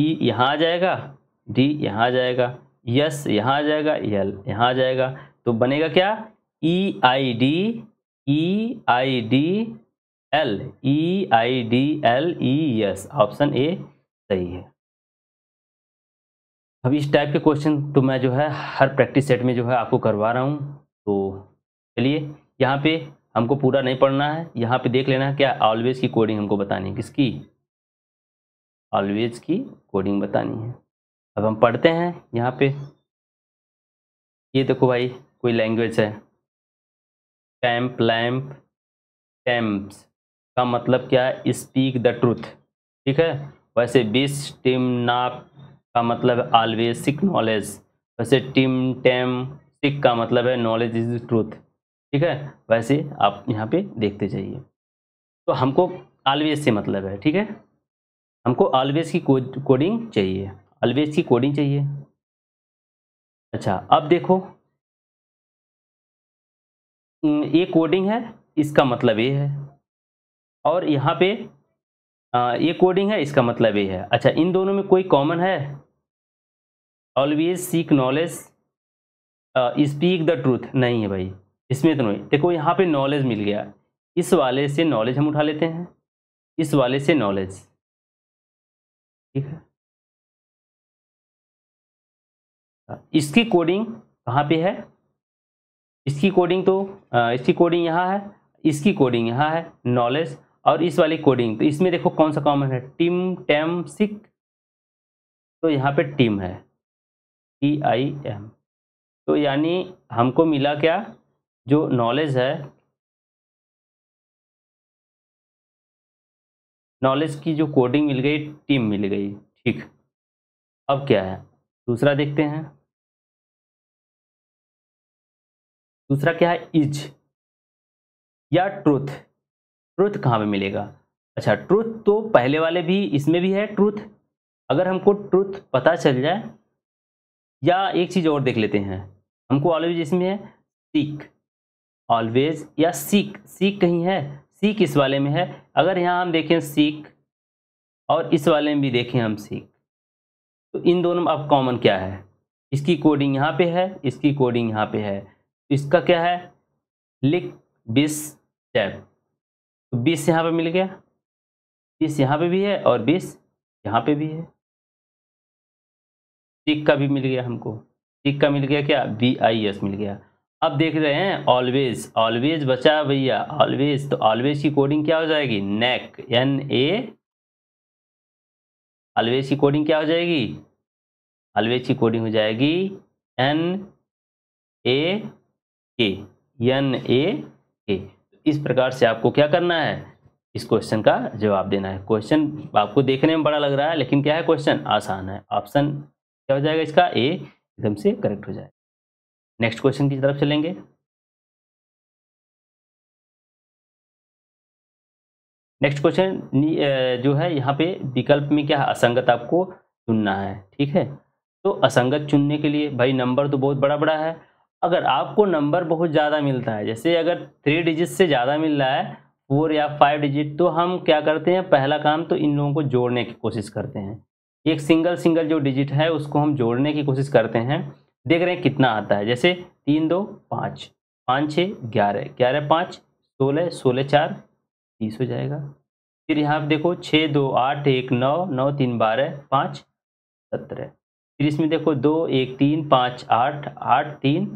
ई e यहाँ आ जाएगा डी यहाँ आ जाएगा यस यहाँ आ जाएगा एल यहाँ आ जाएगा तो बनेगा क्या E I D E I D L E I D L E S option A सही है अब इस टाइप के क्वेश्चन तो मैं जो है हर प्रैक्टिस सेट में जो है आपको करवा रहा हूँ तो चलिए यहाँ पे हमको पूरा नहीं पढ़ना है यहाँ पे देख लेना है क्या ऑलवेज की कोडिंग हमको बतानी है किसकी ऑलवेज की कोडिंग बतानी है अब हम पढ़ते हैं यहाँ पे ये देखो भाई कोई लैंग्वेज है कैम्प लैम्प कैम्प्स का मतलब क्या है स्पीक द ट्रूथ ठीक है वैसे बिस टिम नाप का मतलब ऑलवेज सिक नॉलेज वैसे टिम टेम सिक का मतलब है नॉलेज इज ट्रूथ ठीक है वैसे आप यहाँ पे देखते जाइए तो हमको ऑलवेज से मतलब है ठीक है हमको ऑलवेज की कोडिंग चाहिए ऑलवेज की कोडिंग चाहिए अच्छा अब देखो ये कोडिंग है इसका मतलब ये है और यहाँ पे आ, ये कोडिंग है इसका मतलब ये है अच्छा इन दोनों में कोई कॉमन है always seek knowledge speak the truth नहीं है भाई इसमें तो नहीं देखो यहाँ पे नॉलेज मिल गया इस वाले से नॉलेज हम उठा लेते हैं इस वाले से नॉलेज ठीक है इसकी कोडिंग कहाँ पे है इसकी कोडिंग तो इसकी कोडिंग यहाँ है इसकी कोडिंग यहाँ है नॉलेज और इस वाली कोडिंग तो इसमें देखो कौन सा कॉमन है टिम टैम सिक तो यहाँ पे टीम है टी आई एम तो यानी हमको मिला क्या जो नॉलेज है नॉलेज की जो कोडिंग मिल गई टीम मिल गई ठीक अब क्या है दूसरा देखते हैं दूसरा क्या है इज या ट्रूथ ट्रुथ कहाँ पे मिलेगा अच्छा ट्रुथ तो पहले वाले भी इसमें भी है ट्रुथ अगर हमको ट्रुथ पता चल जाए या एक चीज़ और देख लेते हैं हमको ऑलवेज इसमें है सीख ऑलवेज या सीख सीख कहीं है सीख इस वाले में है अगर यहाँ हम देखें सीख और इस वाले में भी देखें हम सीख तो इन दोनों में अब कॉमन क्या है इसकी कोडिंग यहाँ पे है इसकी कोडिंग यहाँ पे है तो इसका क्या है लिख बिस टैप तो बीस यहाँ पे मिल गया बीस यहाँ पे भी है और बीस यहाँ पे भी है टिक का भी मिल गया हमको टिक का मिल गया क्या बी आई एस मिल गया अब देख रहे हैं ऑलवेज ऑलवेज बचा भैया ऑलवेज तो ऑलवेज की कोडिंग क्या हो जाएगी नेक एन ए ऑलवेज की कोडिंग क्या हो जाएगी ऑलवेज की कोडिंग हो जाएगी एन ए के एन ए के इस प्रकार से आपको क्या करना है इस क्वेश्चन का जवाब देना है क्वेश्चन आपको देखने में बड़ा लग रहा है लेकिन क्या है क्वेश्चन आसान है ऑप्शन क्या हो जाएगा इसका ए एकदम से करेक्ट हो जाएगा नेक्स्ट क्वेश्चन की तरफ चलेंगे नेक्स्ट क्वेश्चन जो है यहाँ पे विकल्प में क्या है असंगत आपको चुनना है ठीक है तो असंगत चुनने के लिए भाई नंबर तो बहुत बड़ा बड़ा है अगर आपको नंबर बहुत ज़्यादा मिलता है जैसे अगर थ्री डिजिट से ज़्यादा मिल रहा है फोर या फाइव डिजिट तो हम क्या करते हैं पहला काम तो इन लोगों को जोड़ने की कोशिश करते हैं एक सिंगल सिंगल जो डिजिट है उसको हम जोड़ने की कोशिश करते हैं देख रहे हैं कितना आता है जैसे तीन दो पाँच पाँच छः ग्यारह ग्यारह पाँच सोलह सोलह चार तीस हो जाएगा फिर यहाँ पर देखो छः दो आठ एक नौ नौ तीन बारह पाँच सत्रह फिर इसमें देखो दो एक तीन पाँच आठ आठ तीन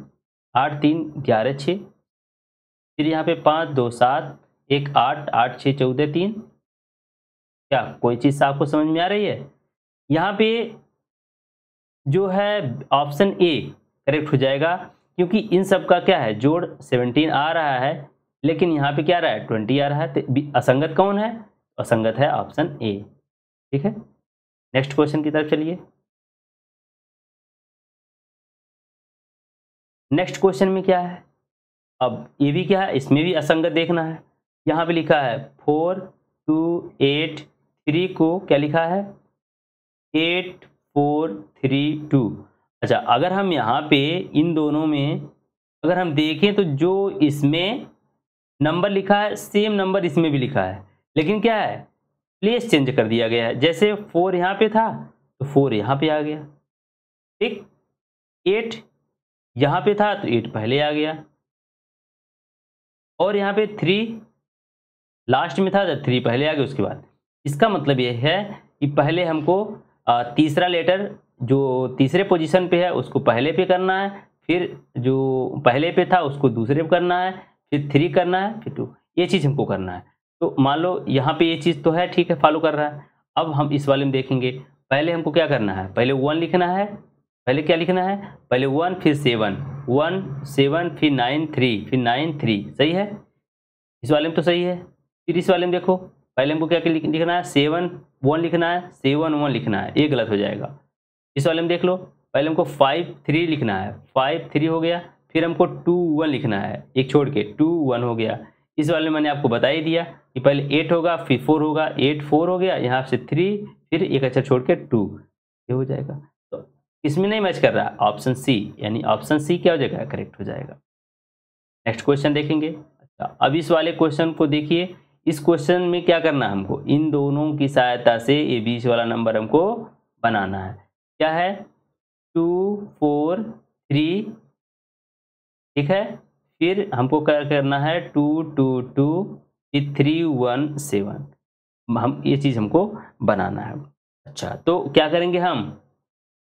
आठ तीन ग्यारह छः फिर यहाँ पे पाँच दो सात एक आठ आठ छः चौदह तीन क्या कोई चीज़ आपको समझ में आ रही है यहाँ पे जो है ऑप्शन ए करेक्ट हो जाएगा क्योंकि इन सब का क्या है जोड़ सेवनटीन आ रहा है लेकिन यहाँ पे क्या रहा है ट्वेंटी आ रहा है तो असंगत कौन है असंगत है ऑप्शन ए ठीक है नेक्स्ट क्वेश्चन की तरफ चलिए नेक्स्ट क्वेश्चन में क्या है अब ये भी क्या है इसमें भी असंगत देखना है यहाँ पे लिखा है फोर टू एट थ्री को क्या लिखा है एट फोर थ्री टू अच्छा अगर हम यहाँ पे इन दोनों में अगर हम देखें तो जो इसमें नंबर लिखा है सेम नंबर इसमें भी लिखा है लेकिन क्या है प्लेस चेंज कर दिया गया है जैसे फोर यहाँ पे था तो फोर यहाँ पे आ गया ठीक एट यहाँ पे था तो एट पहले आ गया और यहाँ पे थ्री लास्ट में था तो थ्री पहले आ गया उसके बाद इसका मतलब यह है कि पहले हमको तीसरा लेटर जो तीसरे पोजीशन पे है उसको पहले पे करना है फिर जो पहले पे था उसको दूसरे पे करना है फिर थ्री करना है फिर टू ये चीज़ हमको करना है तो मान लो यहाँ पे ये चीज़ तो है ठीक है फॉलो कर रहा है अब हम इस वाले में देखेंगे पहले हमको क्या करना है पहले वन लिखना है पहले क्या लिखना है पहले वन फिर सेवन वन सेवन फिर नाइन थ्री फिर नाइन थ्री सही है इस वाले में तो सही है फिर इस वाले में देखो पहले हमको क्या लिखना है सेवन वन लिखना है सेवन वन लिखना है ये गलत हो जाएगा इस वाले में देख लो पहले हमको फाइव थ्री लिखना है फाइव थ्री हो गया फिर हमको टू वन लिखना है एक छोड़ के टू वन हो गया इस वाले में मैंने आपको बता ही दिया कि पहले एट होगा फिर फोर होगा एट फोर हो गया यहाँ से थ्री फिर एक अच्छा छोड़ के टू ये हो जाएगा इसमें नहीं मैच कर रहा ऑप्शन सी यानी ऑप्शन सी क्या हो जाएगा करेक्ट हो जाएगा नेक्स्ट क्वेश्चन देखेंगे अच्छा अब इस वाले क्वेश्चन को देखिए इस क्वेश्चन में क्या करना है हमको इन दोनों की सहायता से ये बीच वाला नंबर हमको बनाना है क्या है टू फोर थ्री ठीक है फिर हमको क्या करना है two two two three one seven हम ये चीज़ हमको बनाना है अच्छा तो क्या करेंगे हम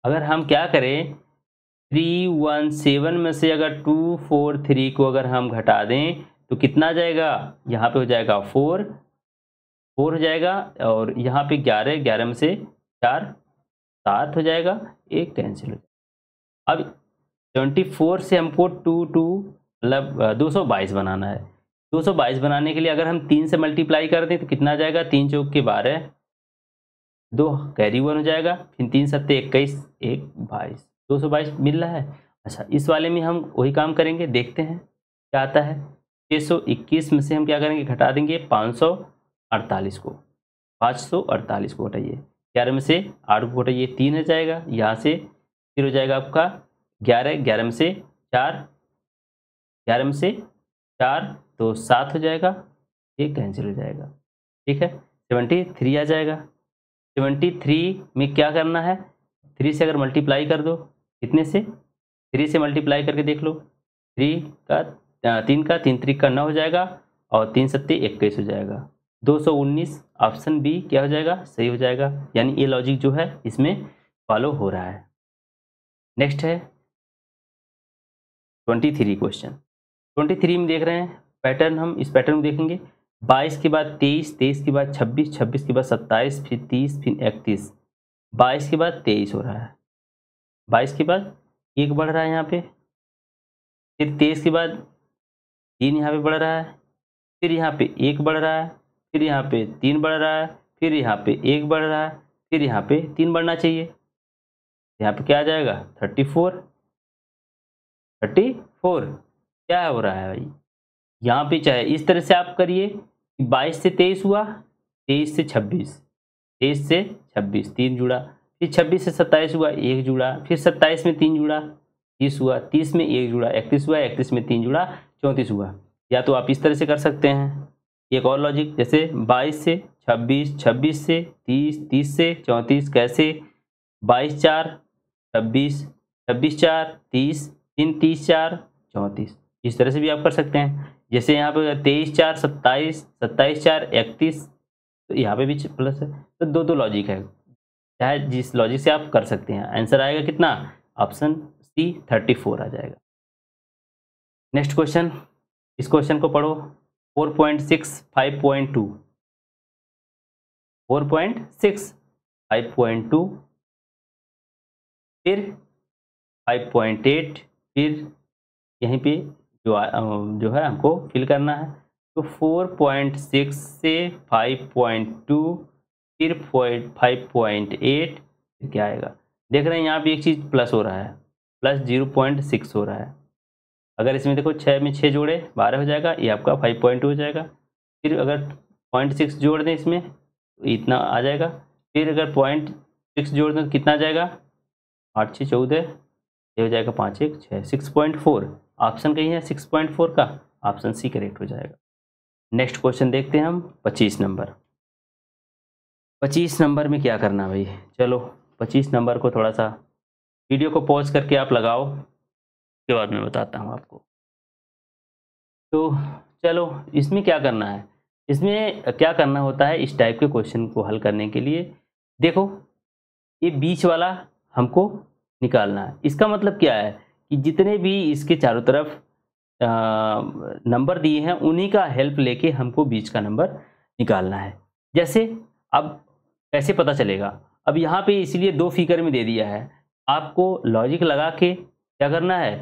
अगर हम क्या करें थ्री वन सेवन में से अगर टू फोर थ्री को अगर हम घटा दें तो कितना जाएगा यहाँ पे हो जाएगा फोर फोर हो जाएगा और यहाँ पे ग्यारह ग्यारह में से चार सात हो जाएगा एक कैंसिल हो जाएगा अब ट्वेंटी फोर से हमको टू टू मतलब दो सौ बाईस बनाना है दो सौ बाईस बनाने के लिए अगर हम तीन से मल्टीप्लाई कर दें तो कितना जाएगा तीन चौक के बारह दो कैरी वन हो जाएगा फिर तीन सत्ते इक्कीस एक बाईस दो सौ बाईस मिल रहा है अच्छा इस वाले में हम वही काम करेंगे देखते हैं क्या आता है छः सौ इक्कीस में से हम क्या करेंगे घटा देंगे पाँच सौ अड़तालीस को पाँच सौ अड़तालीस को घटाइए ग्यारह में से आठ को घटाइए तीन हो जाएगा यहाँ से फिर हो जाएगा आपका ग्यारह ग्यारह में से चार ग्यारह में से चार तो सात हो जाएगा ये कैंसिल हो जाएगा ठीक है सेवेंटी थ्री आ जाएगा सेवेंटी थ्री में क्या करना है थ्री से अगर मल्टीप्लाई कर दो कितने से थ्री से मल्टीप्लाई करके देख लो थ्री का तीन का तीन त्रिक का नौ हो जाएगा और तीन सत्ते इक्कीस हो जाएगा दो सौ उन्नीस ऑप्शन बी क्या हो जाएगा सही हो जाएगा यानी ये लॉजिक जो है इसमें फॉलो हो रहा है नेक्स्ट है twenty three question twenty three में देख रहे हैं पैटर्न हम इस पैटर्न में देखेंगे बाईस के बाद तेईस तेईस के बाद छब्बीस छब्बीस के बाद सत्ताईस फिर तीस फिर इकतीस बाईस के बाद तेईस हो रहा है बाईस के बाद एक बढ़ रहा है यहाँ पे फिर तेईस के बाद तीन यहाँ पे बढ़ रहा है फिर यहाँ पे एक बढ़ रहा है फिर यहाँ पे तीन बढ़ रहा है फिर यहाँ पे एक बढ़ रहा है फिर यहाँ पे तीन बढ़ना चाहिए यहाँ पे क्या आ जाएगा थर्टी फोर थर्टी फोर क्या हो रहा है भाई यहाँ पे चाहे इस तरह से आप करिए बाईस से तेईस हुआ तेईस से छब्बीस तेईस से छब्बीस तीन जुड़ा फिर छब्बीस से सत्ताईस हुआ एक जुड़ा फिर सत्ताईस में तीन जुड़ा तीस हुआ तीस में एक जुड़ा इकतीस हुआ इकतीस में तीन जुड़ा चौंतीस हुआ या तो आप इस तरह से कर सकते हैं एक और लॉजिक जैसे बाईस से छब्बीस छब्बीस से तीस तीस से चौंतीस कैसे बाईस चार छब्बीस छब्बीस चार तीस तीन तीस चार चौंतीस इस तरह से भी आप कर सकते हैं जैसे यहाँ पे तेईस चार सत्ताईस सत्ताईस चार इकतीस तो यहाँ पे भी प्लस है तो दो दो लॉजिक है चाहे जिस लॉजिक से आप कर सकते हैं आंसर आएगा कितना ऑप्शन सी थर्टी फोर आ जाएगा नेक्स्ट क्वेश्चन इस क्वेश्चन को पढ़ो four point six five point two four point six five point two फिर फाइव पॉइंट एट फिर यहीं पे जो जो है हमको फिल करना है तो 4.6 से 5.2 फिर फाइव पॉइंट एट क्या आएगा देख रहे हैं यहाँ भी एक चीज़ प्लस हो रहा है प्लस जीरो पॉइंट सिक्स हो रहा है अगर इसमें देखो छः में छः जोड़े बारह हो जाएगा ये आपका फाइव पॉइंट हो जाएगा फिर अगर पॉइंट सिक्स जोड़ दें इसमें तो इतना आ जाएगा फिर अगर पॉइंट सिक्स जोड़ दें तो कितना आ जाएगा आठ छः चौदह ये हो जाएगा पाँच एक छः सिक्स पॉइंट फोर ऑप्शन कहीं है सिक्स पॉइंट फोर का ऑप्शन सी करेक्ट हो जाएगा नेक्स्ट क्वेश्चन देखते हैं हम पच्चीस नंबर पच्चीस नंबर में क्या करना भाई चलो पच्चीस नंबर को थोड़ा सा वीडियो को पॉज करके आप लगाओ उसके बाद में बताता हूँ आपको तो चलो इसमें क्या करना है इसमें क्या करना होता है इस टाइप के क्वेश्चन को हल करने के लिए देखो ये बीच वाला हमको निकालना है इसका मतलब क्या है कि जितने भी इसके चारों तरफ नंबर दिए हैं उन्हीं का हेल्प लेके हमको बीच का नंबर निकालना है जैसे अब कैसे पता चलेगा अब यहाँ पे इसलिए दो फिगर में दे दिया है आपको लॉजिक लगा के क्या करना है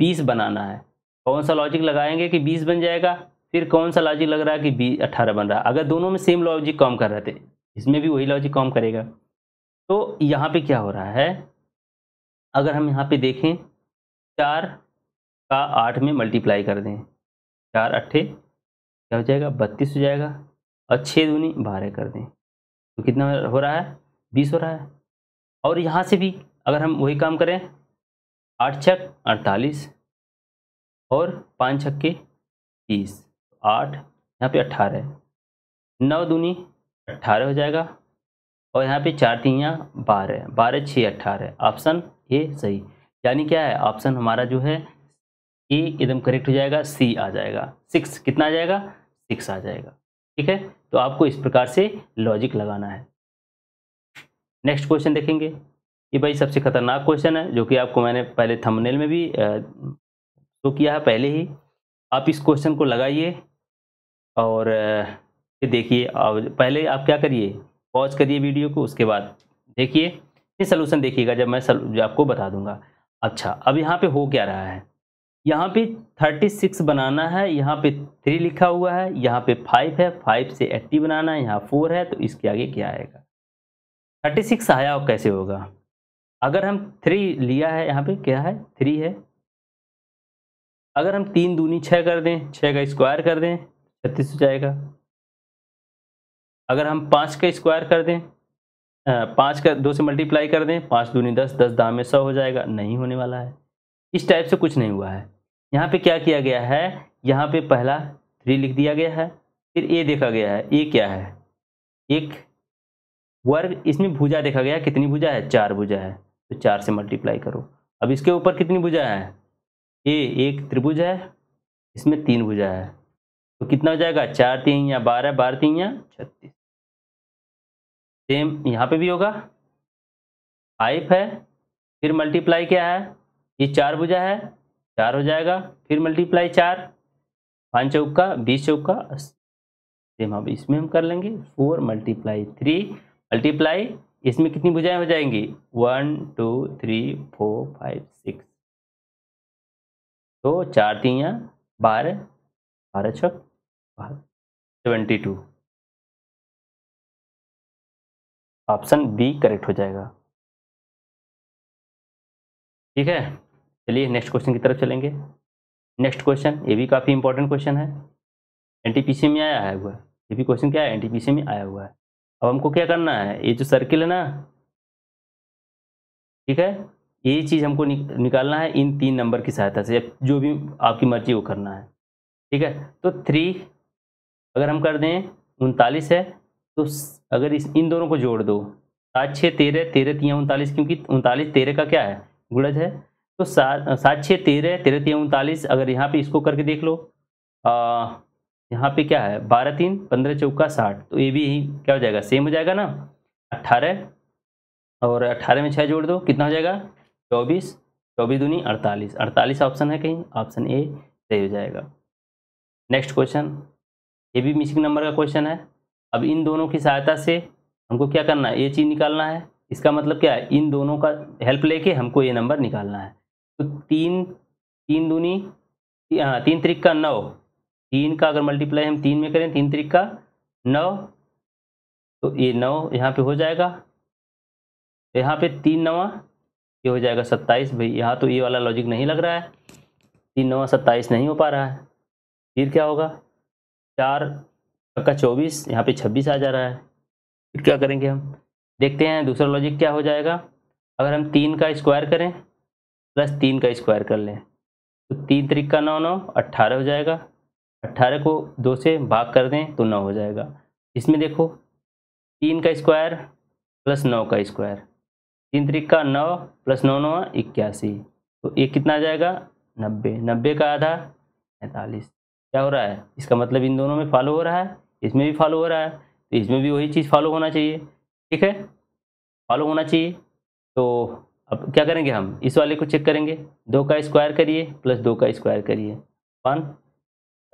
बीस बनाना है कौन सा लॉजिक लगाएंगे कि बीस बन जाएगा फिर कौन सा लॉजिक लग रहा है कि बीस अट्ठारह बन रहा है अगर दोनों में सेम लॉजिक काम कर रहे थे इसमें भी वही लॉजिक काम करेगा तो यहाँ पे क्या हो रहा है अगर हम यहाँ पे देखें चार का आठ में मल्टीप्लाई कर दें चार अट्ठे क्या हो जाएगा बत्तीस हो जाएगा और छः दूनी बारह कर दें तो कितना हो रहा है बीस हो रहा है और यहाँ से भी अगर हम वही काम करें आठ छक अड़तालीस और पाँच छक्के तीस आठ यहाँ पे अट्ठारह नौ दूनी अट्ठारह हो जाएगा और यहाँ पे चार तीन बारह बारह छः अट्ठारह ऑप्शन ए सही यानी क्या है ऑप्शन हमारा जो है ए एकदम करेक्ट हो जाएगा सी आ जाएगा सिक्स कितना आ जाएगा सिक्स आ जाएगा ठीक है तो आपको इस प्रकार से लॉजिक लगाना है नेक्स्ट क्वेश्चन देखेंगे ये भाई सबसे खतरनाक क्वेश्चन है जो कि आपको मैंने पहले थंबनेल में भी शो तो किया है पहले ही आप इस क्वेश्चन को लगाइए और देखिए पहले आप क्या करिए पॉज करिए वीडियो को उसके बाद देखिए ये सलूशन देखिएगा जब मैं सल, आपको बता दूंगा अच्छा अब यहाँ पे हो क्या रहा है यहाँ पे 36 बनाना है यहाँ पे थ्री लिखा हुआ है यहाँ पे फाइव है फाइव से एट्टी बनाना है यहाँ फोर है तो इसके आगे क्या आएगा 36 आया और कैसे होगा अगर हम थ्री लिया है यहाँ पे क्या है थ्री है अगर हम तीन दूनी छः कर दें छः का स्क्वायर कर दें छत्तीस हो जाएगा अगर हम पाँच का स्क्वायर कर दें पाँच का दो से मल्टीप्लाई कर दें पाँच दूनी दस दस दाम में सौ हो जाएगा नहीं होने वाला है इस टाइप से कुछ नहीं हुआ है यहाँ पे क्या किया गया है यहाँ पे पहला थ्री लिख दिया गया है फिर ए देखा गया है ए क्या है एक वर्ग इसमें भुजा देखा गया कितनी भुजा है चार भुजा है तो चार से मल्टीप्लाई करो अब इसके ऊपर कितनी भुजा है ए एक त्रिभुज है इसमें तीन भुजा है तो कितना हो जाएगा चार तीन या बारह बारह तीन या छत्तीस सेम यहाँ पे भी होगा फाइव है फिर मल्टीप्लाई क्या है ये चार बुझा है चार हो जाएगा फिर मल्टीप्लाई चार पाँच चौक का बीस चौक का सेम अब इसमें हम कर लेंगे फोर मल्टीप्लाई थ्री मल्टीप्लाई इसमें कितनी बुझाएँ हो जाएंगी one two three four five six तो चार तीन बारह बारह छः बारह seventy two option B correct हो जाएगा ठीक है चलिए नेक्स्ट क्वेश्चन की तरफ चलेंगे नेक्स्ट क्वेश्चन ये भी काफ़ी इंपॉर्टेंट क्वेश्चन है एनटीपीसी में आया हुआ है ये भी क्वेश्चन क्या है एनटीपीसी में आया हुआ है अब हमको क्या करना है ये जो सर्किल है ना ठीक है ये चीज़ हमको निकालना है इन तीन नंबर की सहायता से जो भी आपकी मर्जी वो करना है ठीक है तो थ्री अगर हम कर दें उनतालीस है तो अगर इस इन दोनों को जोड़ दो सात छः तेरह तेरह तिया उनतालीस क्योंकि उनतालीस तेरह का क्या है गुणज है तो सात सात छः तेरह तेरह तिया उनतालीस अगर यहाँ पे इसको करके देख लो यहाँ पे क्या है बारह तीन पंद्रह चौका साठ तो ये भी यही क्या हो जाएगा सेम हो जाएगा ना अट्ठारह और अट्ठारह में छः जोड़ दो कितना हो जाएगा चौबीस चौबीस दूनी अड़तालीस अड़तालीस ऑप्शन है कहीं ऑप्शन ए सही हो जाएगा नेक्स्ट क्वेश्चन ये भी मिसिंग नंबर का क्वेश्चन है अब इन दोनों की सहायता से हमको क्या करना है ये चीज़ निकालना है इसका मतलब क्या है इन दोनों का हेल्प लेके हमको ये नंबर निकालना है तो तीन तीन दूनी हाँ तीन त्रिक का नौ तीन का अगर मल्टीप्लाई हम तीन में करें तीन त्रिक का नौ तो ये नौ यहाँ पे हो जाएगा यहाँ पे तीन नवा ये हो जाएगा सत्ताईस भाई यहाँ तो ये वाला लॉजिक नहीं लग रहा है तीन नवा सत्ताईस नहीं हो पा रहा है फिर क्या होगा चार का चौबीस यहाँ पे छब्बीस आ जा रहा है फिर क्या करेंगे हम देखते हैं दूसरा लॉजिक क्या हो जाएगा अगर हम तीन का स्क्वायर करें प्लस तीन का स्क्वायर कर लें तो तीन तरीक का नौ नौ अट्ठारह हो जाएगा अट्ठारह को दो से भाग कर दें तो नौ हो जाएगा इसमें देखो तीन का स्क्वायर प्लस नौ का स्क्वायर तीन तरीक का नौ प्लस नौ नौ इक्यासी तो एक कितना आ जाएगा नब्बे नब्बे का आधा पैंतालीस क्या हो रहा है इसका मतलब इन दोनों में फॉलो हो रहा है इसमें भी फॉलो हो रहा है तो इसमें भी वही चीज़ फॉलो होना चाहिए ठीक है फॉलो होना चाहिए तो अब क्या करेंगे हम इस वाले को चेक करेंगे दो का स्क्वायर करिए प्लस दो का स्क्वायर करिए वन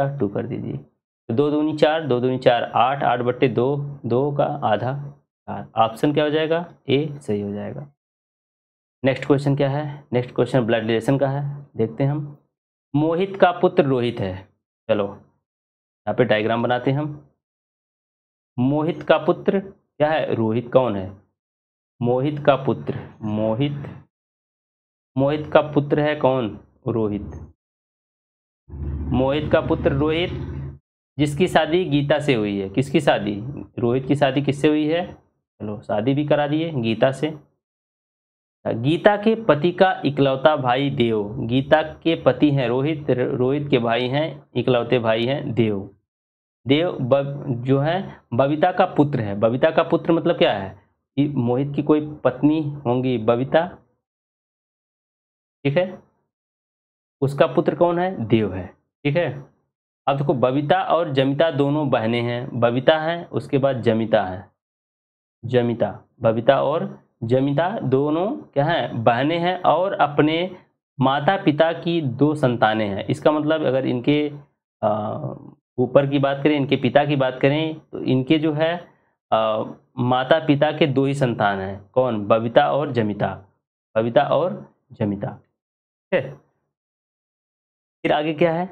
का टू कर दीजिए तो दो दूनी चार दो दूनी चार आठ आठ बट्टे दो दो का आधा चार ऑप्शन क्या हो जाएगा ए सही हो जाएगा नेक्स्ट क्वेश्चन क्या है नेक्स्ट क्वेश्चन ब्लड रिलेशन का है देखते हैं हम मोहित का पुत्र रोहित है चलो यहाँ पे डायग्राम बनाते हैं हम मोहित का पुत्र क्या है रोहित कौन है मोहित का पुत्र मोहित मोहित का पुत्र है कौन रोहित मोहित का पुत्र रोहित जिसकी शादी गीता से हुई है किसकी शादी रोहित की शादी किससे हुई है चलो शादी भी करा दिए गीता से गीता के पति का इकलौता भाई देव गीता के पति हैं रोहित रोहित के भाई हैं इकलौते भाई हैं देव देव बब, जो है बबीता का पुत्र है बबीता का पुत्र मतलब क्या है कि मोहित की कोई पत्नी होंगी बबीता ठीक है उसका पुत्र कौन है देव है ठीक है अब देखो बबीता और जमिता दोनों बहनें हैं बबीता है उसके बाद जमिता है जमिता बबीता और जमिता दोनों क्या है बहनें हैं और अपने माता पिता की दो संतानें हैं इसका मतलब अगर इनके आ, ऊपर की बात करें इनके पिता की बात करें तो इनके जो है आ, माता पिता के दो ही संतान हैं कौन बबीता और जमिता बबीता और जमिता ठीक है फिर आगे क्या है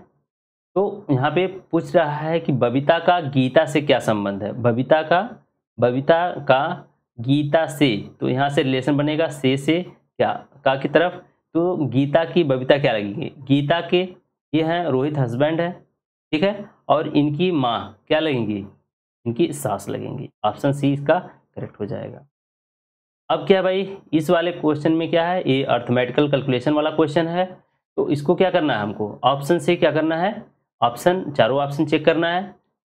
तो यहाँ पे पूछ रहा है कि बबीता का गीता से क्या संबंध है बबीता का बबीता का गीता से तो यहाँ से रिलेशन बनेगा से से क्या का की तरफ तो गीता की बबिता क्या लगेगी गीता के ये हैं रोहित हस्बैंड है ठीक है और इनकी माँ क्या लगेंगी इनकी सास लगेंगी ऑप्शन सी इसका करेक्ट हो जाएगा अब क्या भाई इस वाले क्वेश्चन में क्या है ये अर्थमेटिकल कैलकुलेशन वाला क्वेश्चन है तो इसको क्या करना है हमको ऑप्शन से क्या करना है ऑप्शन चारों ऑप्शन चेक करना है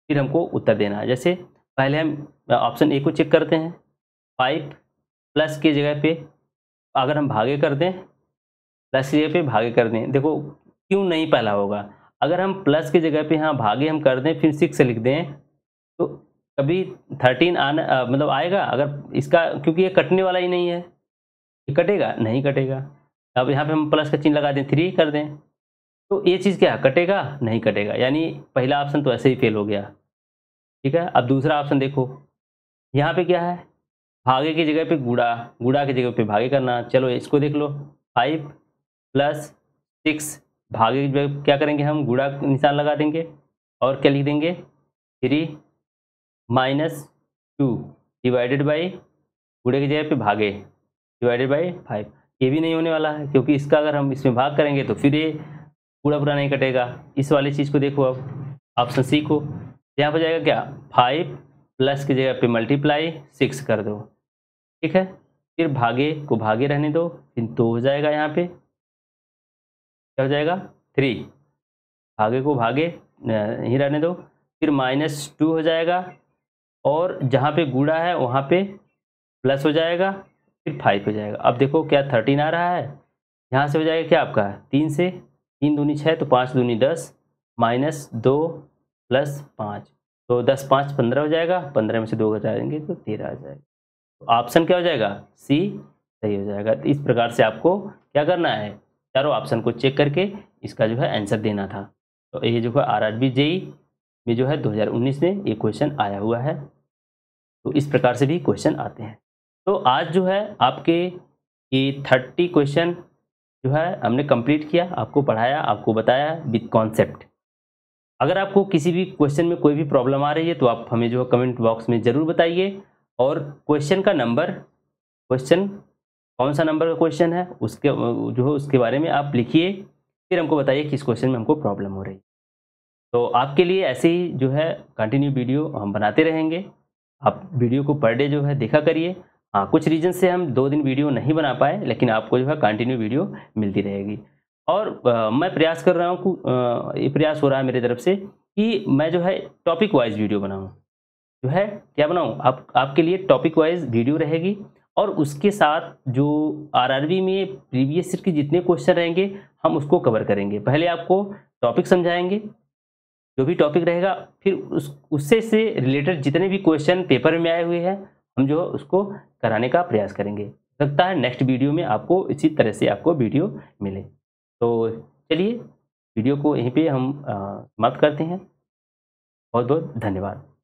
फिर हमको उत्तर देना है जैसे पहले हम ऑप्शन ए को चेक करते हैं फाइव प्लस की जगह पे अगर हम भागे कर दें प्लस की जगह पे भागे कर दें देखो क्यों नहीं पहला होगा अगर हम प्लस की जगह पे यहाँ भागे हम कर दें फिर सिक्स से लिख दें तो कभी थर्टीन आना आ, मतलब आएगा अगर इसका क्योंकि ये कटने वाला ही नहीं है ये कटेगा नहीं कटेगा अब यहाँ पे हम प्लस का चिन्ह लगा दें थ्री कर दें तो ये चीज़ क्या कटेगा नहीं कटेगा यानी पहला ऑप्शन तो ऐसे ही फेल हो गया ठीक है अब दूसरा ऑप्शन देखो यहाँ पर क्या है भागे की जगह पर गुड़ा गुड़ा की जगह पर भागे करना चलो इसको देख लो फाइव प्लस सिक्स भागे क्या करेंगे हम गुड़ा निशान लगा देंगे और क्या लिख देंगे three minus two divided by गुड़े की जगह पे भागे डिवाइडेड बाई फाइव ये भी नहीं होने वाला है क्योंकि इसका अगर हम इसमें भाग करेंगे तो फिर ये पूरा पूरा नहीं कटेगा इस वाली चीज़ को देखो अब ऑप्शन सी को यहाँ पर जाएगा क्या फाइव प्लस की जगह पे मल्टीप्लाई सिक्स कर दो ठीक है फिर भागे को भागे रहने दो फिर दो हो जाएगा यहाँ पे क्या हो जाएगा थ्री भागे को भागे ही रहने दो फिर माइनस टू हो जाएगा और जहाँ पे गुड़ा है वहाँ पे प्लस हो जाएगा फिर फाइव हो जाएगा अब देखो क्या थर्टीन आ रहा है यहाँ से हो जाएगा क्या आपका तीन से तीन दूनी छः तो पाँच दूनी दस माइनस दो प्लस पाँच तो दस पाँच पंद्रह हो जाएगा पंद्रह में से दो जाएंगे तो तेरह आ जाएगा ऑप्शन तो क्या हो जाएगा सी सही हो जाएगा तो इस प्रकार से आपको क्या करना है चारों ऑप्शन को चेक करके इसका जो है आंसर देना था तो ये जो है आर आर बी जेई में जो है 2019 में ये क्वेश्चन आया हुआ है तो इस प्रकार से भी क्वेश्चन आते हैं तो आज जो है आपके ये थर्टी क्वेश्चन जो है हमने कंप्लीट किया आपको पढ़ाया आपको बताया विद कॉन्सेप्ट अगर आपको किसी भी क्वेश्चन में कोई भी प्रॉब्लम आ रही है तो आप हमें जो है कमेंट बॉक्स में ज़रूर बताइए और क्वेश्चन का नंबर क्वेश्चन कौन सा नंबर का क्वेश्चन है उसके जो है उसके बारे में आप लिखिए फिर हमको बताइए किस क्वेश्चन में हमको प्रॉब्लम हो रही है तो आपके लिए ऐसे ही जो है कंटिन्यू वीडियो हम बनाते रहेंगे आप वीडियो को पर डे जो है देखा करिए हाँ कुछ रीजन से हम दो दिन वीडियो नहीं बना पाए लेकिन आपको जो है कंटिन्यू वीडियो मिलती रहेगी और आ, मैं प्रयास कर रहा हूँ ये प्रयास हो रहा है मेरी तरफ से कि मैं जो है टॉपिक वाइज वीडियो बनाऊँ जो है क्या बनाऊँ आप आपके लिए टॉपिक वाइज वीडियो रहेगी और उसके साथ जो आरआरबी में प्रीवियस ईयर के जितने क्वेश्चन रहेंगे हम उसको कवर करेंगे पहले आपको टॉपिक समझाएंगे जो भी टॉपिक रहेगा फिर उस उससे से रिलेटेड जितने भी क्वेश्चन पेपर में आए हुए हैं हम जो है उसको कराने का प्रयास करेंगे लगता है नेक्स्ट वीडियो में आपको इसी तरह से आपको वीडियो मिले तो चलिए वीडियो को यहीं पे हम समाप्त करते हैं बहुत बहुत धन्यवाद